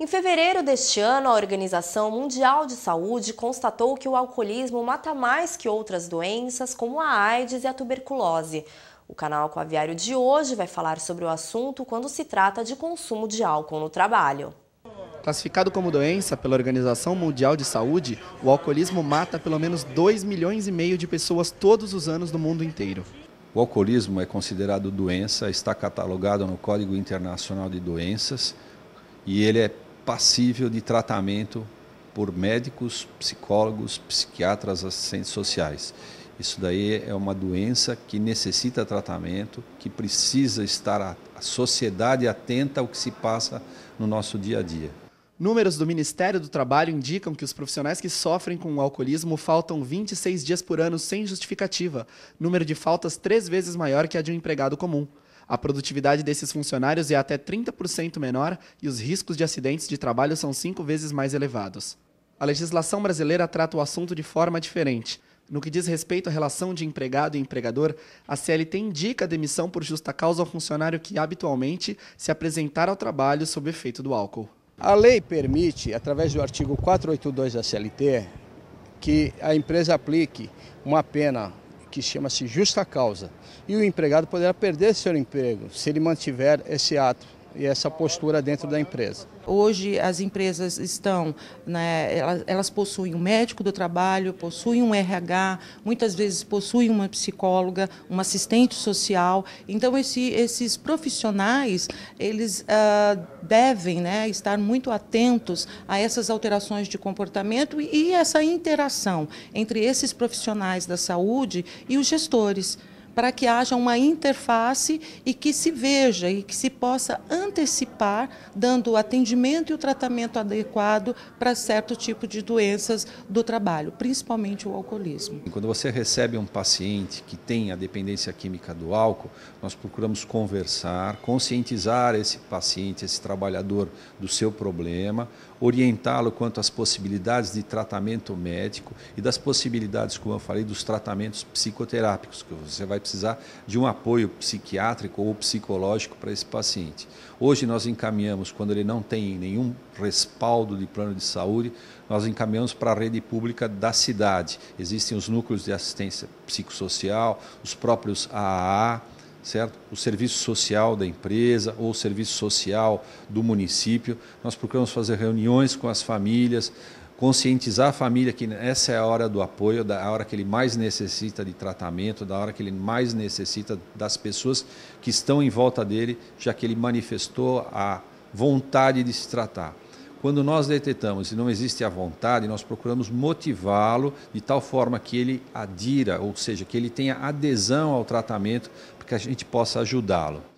Em fevereiro deste ano, a Organização Mundial de Saúde constatou que o alcoolismo mata mais que outras doenças, como a AIDS e a tuberculose. O canal Coaviário de hoje vai falar sobre o assunto quando se trata de consumo de álcool no trabalho. Classificado como doença pela Organização Mundial de Saúde, o alcoolismo mata pelo menos 2 milhões e meio de pessoas todos os anos no mundo inteiro. O alcoolismo é considerado doença, está catalogado no Código Internacional de Doenças e ele é passível de tratamento por médicos, psicólogos, psiquiatras, assistentes sociais. Isso daí é uma doença que necessita tratamento, que precisa estar a, sociedade atenta ao que se passa no nosso dia a dia. Números do Ministério do Trabalho indicam que os profissionais que sofrem com o alcoolismo faltam 26 dias por ano sem justificativa, número de faltas três vezes maior que a de um empregado comum. A produtividade desses funcionários é até 30% menor e os riscos de acidentes de trabalho são cinco vezes mais elevados. A legislação brasileira trata o assunto de forma diferente. No que diz respeito à relação de empregado e empregador, a CLT indica a demissão por justa causa ao funcionário que habitualmente se apresentar ao trabalho sob efeito do álcool. A lei permite, através do artigo 482 da CLT, que a empresa aplique uma pena que chama-se justa causa. E o empregado poderá perder seu emprego se ele mantiver esse ato e essa postura dentro da empresa. Hoje as empresas estão, né, elas, elas, possuem um médico do trabalho, possuem um RH, muitas vezes possuem uma psicóloga, uma assistente social. Então esse, esses profissionais eles ah, devem né, estar muito atentos a essas alterações de comportamento e, e essa interação entre esses profissionais da saúde e os gestores para que haja uma interface e que se veja e que se possa antecipar, dando o atendimento e o tratamento adequado para certo tipo de doenças do trabalho, principalmente o alcoolismo. Quando você recebe um paciente que tem a dependência química do álcool, nós procuramos conversar, conscientizar esse paciente, esse trabalhador do seu problema, orientá-lo quanto às possibilidades de tratamento médico e das possibilidades, como eu falei, dos tratamentos psicoterápicos, que você vai precisar de um apoio psiquiátrico ou psicológico para esse paciente. Hoje nós encaminhamos, quando ele não tem nenhum respaldo de plano de saúde, nós encaminhamos para a rede pública da cidade. Existem os núcleos de assistência psicossocial, os próprios AAA, certo? O serviço social da empresa ou o serviço social do município. Nós procuramos fazer reuniões com as famílias, conscientizar a família que essa é a hora do apoio, da hora que ele mais necessita de tratamento, da hora que ele mais necessita das pessoas que estão em volta dele, já que ele manifestou a vontade de se tratar. Quando nós detetamos e não existe a vontade, nós procuramos motivá-lo de tal forma que ele adira, ou seja, que ele tenha adesão ao tratamento que a gente possa ajudá-lo.